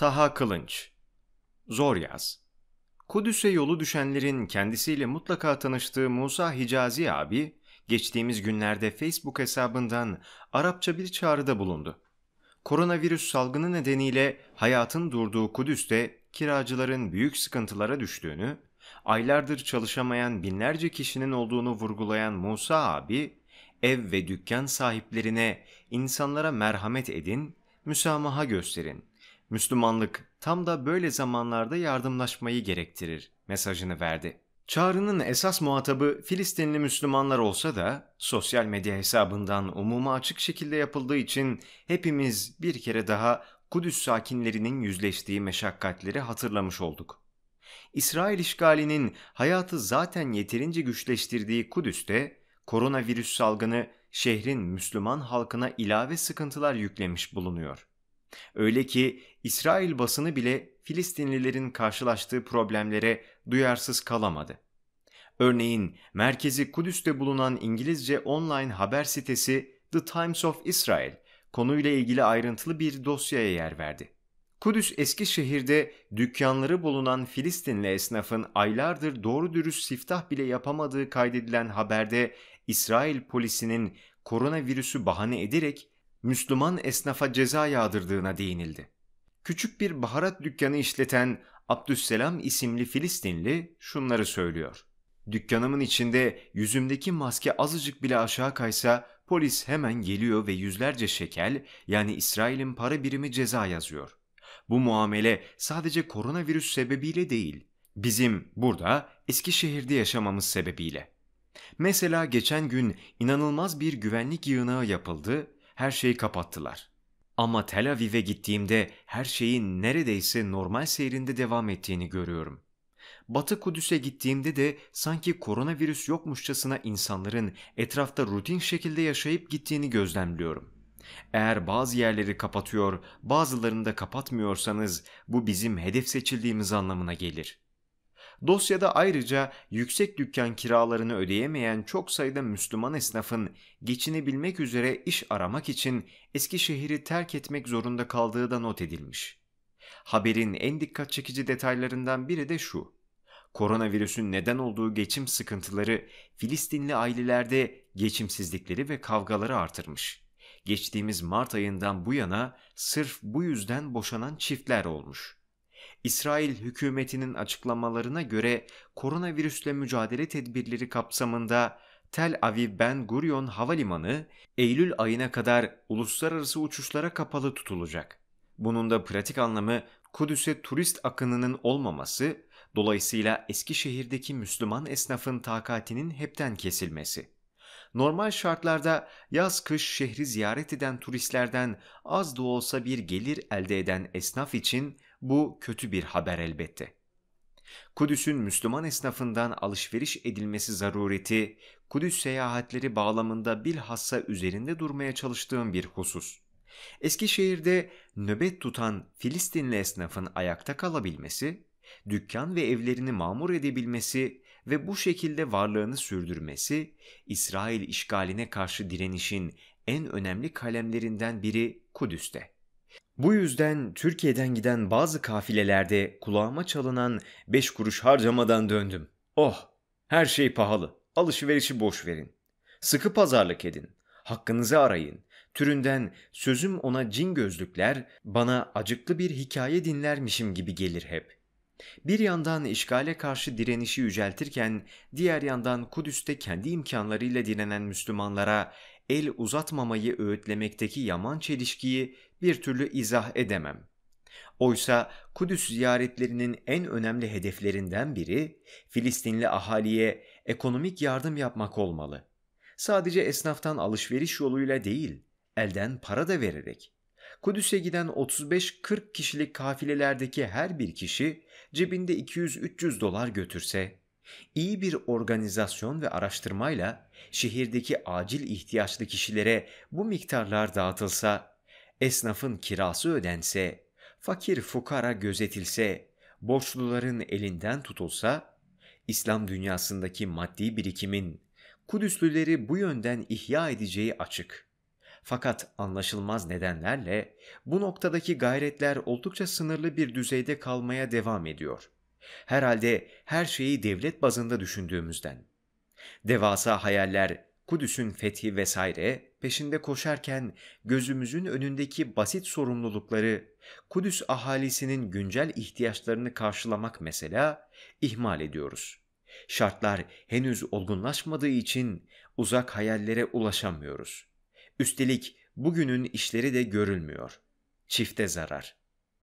Taha Kılınç Zor Yaz Kudüs'e yolu düşenlerin kendisiyle mutlaka tanıştığı Musa Hicazi abi, geçtiğimiz günlerde Facebook hesabından Arapça bir çağrıda bulundu. Koronavirüs salgını nedeniyle hayatın durduğu Kudüs'te kiracıların büyük sıkıntılara düştüğünü, aylardır çalışamayan binlerce kişinin olduğunu vurgulayan Musa abi, ev ve dükkan sahiplerine insanlara merhamet edin, müsamaha gösterin Müslümanlık tam da böyle zamanlarda yardımlaşmayı gerektirir mesajını verdi. Çağrının esas muhatabı Filistinli Müslümanlar olsa da sosyal medya hesabından umuma açık şekilde yapıldığı için hepimiz bir kere daha Kudüs sakinlerinin yüzleştiği meşakkatleri hatırlamış olduk. İsrail işgalinin hayatı zaten yeterince güçleştirdiği Kudüs'te koronavirüs salgını şehrin Müslüman halkına ilave sıkıntılar yüklemiş bulunuyor. Öyle ki İsrail basını bile Filistinlilerin karşılaştığı problemlere duyarsız kalamadı. Örneğin merkezi Kudüs'te bulunan İngilizce online haber sitesi The Times of Israel konuyla ilgili ayrıntılı bir dosyaya yer verdi. Kudüs eski şehirde dükkanları bulunan Filistinli esnafın aylardır doğru dürüst siftah bile yapamadığı kaydedilen haberde İsrail polisinin koronavirüsü bahane ederek Müslüman esnafa ceza yağdırdığına değinildi. Küçük bir baharat dükkanı işleten Abdüsselam isimli Filistinli şunları söylüyor. Dükkanımın içinde yüzümdeki maske azıcık bile aşağı kaysa polis hemen geliyor ve yüzlerce şekel yani İsrail'in para birimi ceza yazıyor. Bu muamele sadece koronavirüs sebebiyle değil, bizim burada Eskişehir'de yaşamamız sebebiyle. Mesela geçen gün inanılmaz bir güvenlik yığınağı yapıldı her şeyi kapattılar. Ama Tel Aviv'e gittiğimde her şeyin neredeyse normal seyrinde devam ettiğini görüyorum. Batı Kudüs'e gittiğimde de sanki koronavirüs yokmuşçasına insanların etrafta rutin şekilde yaşayıp gittiğini gözlemliyorum. Eğer bazı yerleri kapatıyor, bazılarını da kapatmıyorsanız bu bizim hedef seçildiğimiz anlamına gelir.'' Dosyada ayrıca yüksek dükkan kiralarını ödeyemeyen çok sayıda Müslüman esnafın geçinebilmek üzere iş aramak için Eskişehir'i terk etmek zorunda kaldığı da not edilmiş. Haberin en dikkat çekici detaylarından biri de şu. Koronavirüsün neden olduğu geçim sıkıntıları Filistinli ailelerde geçimsizlikleri ve kavgaları artırmış. Geçtiğimiz Mart ayından bu yana sırf bu yüzden boşanan çiftler olmuş.'' İsrail hükümetinin açıklamalarına göre koronavirüsle mücadele tedbirleri kapsamında Tel Aviv Ben Gurion Havalimanı Eylül ayına kadar uluslararası uçuşlara kapalı tutulacak. Bunun da pratik anlamı Kudüs'e turist akınının olmaması, dolayısıyla eski şehirdeki Müslüman esnafın takatinin hepten kesilmesi. Normal şartlarda yaz-kış şehri ziyaret eden turistlerden az da olsa bir gelir elde eden esnaf için bu kötü bir haber elbette. Kudüs'ün Müslüman esnafından alışveriş edilmesi zarureti, Kudüs seyahatleri bağlamında bilhassa üzerinde durmaya çalıştığım bir husus. Eskişehir'de nöbet tutan Filistinli esnafın ayakta kalabilmesi, dükkan ve evlerini mamur edebilmesi ve bu şekilde varlığını sürdürmesi, İsrail işgaline karşı direnişin en önemli kalemlerinden biri Kudüs'te. Bu yüzden Türkiye'den giden bazı kafilelerde kulağıma çalınan beş kuruş harcamadan döndüm. Oh, her şey pahalı. Alışverişi boş verin. Sıkı pazarlık edin. Hakkınızı arayın. Türünden sözüm ona cin gözlükler, bana acıklı bir hikaye dinlermişim gibi gelir hep. Bir yandan işgale karşı direnişi yüceltirken, diğer yandan Kudüs'te kendi imkanlarıyla direnen Müslümanlara el uzatmamayı öğütlemekteki yaman çelişkiyi bir türlü izah edemem. Oysa Kudüs ziyaretlerinin en önemli hedeflerinden biri Filistinli ahaliye ekonomik yardım yapmak olmalı. Sadece esnaftan alışveriş yoluyla değil, elden para da vererek. Kudüs'e giden 35-40 kişilik kafilelerdeki her bir kişi cebinde 200-300 dolar götürse İyi bir organizasyon ve araştırmayla şehirdeki acil ihtiyaçlı kişilere bu miktarlar dağıtılsa, esnafın kirası ödense, fakir fukara gözetilse, borçluların elinden tutulsa, İslam dünyasındaki maddi birikimin Kudüslüleri bu yönden ihya edeceği açık. Fakat anlaşılmaz nedenlerle bu noktadaki gayretler oldukça sınırlı bir düzeyde kalmaya devam ediyor.'' Herhalde her şeyi devlet bazında düşündüğümüzden. Devasa hayaller, Kudüs'ün fethi vesaire peşinde koşarken gözümüzün önündeki basit sorumlulukları, Kudüs ahalisinin güncel ihtiyaçlarını karşılamak mesela ihmal ediyoruz. Şartlar henüz olgunlaşmadığı için uzak hayallere ulaşamıyoruz. Üstelik bugünün işleri de görülmüyor. Çifte zarar.''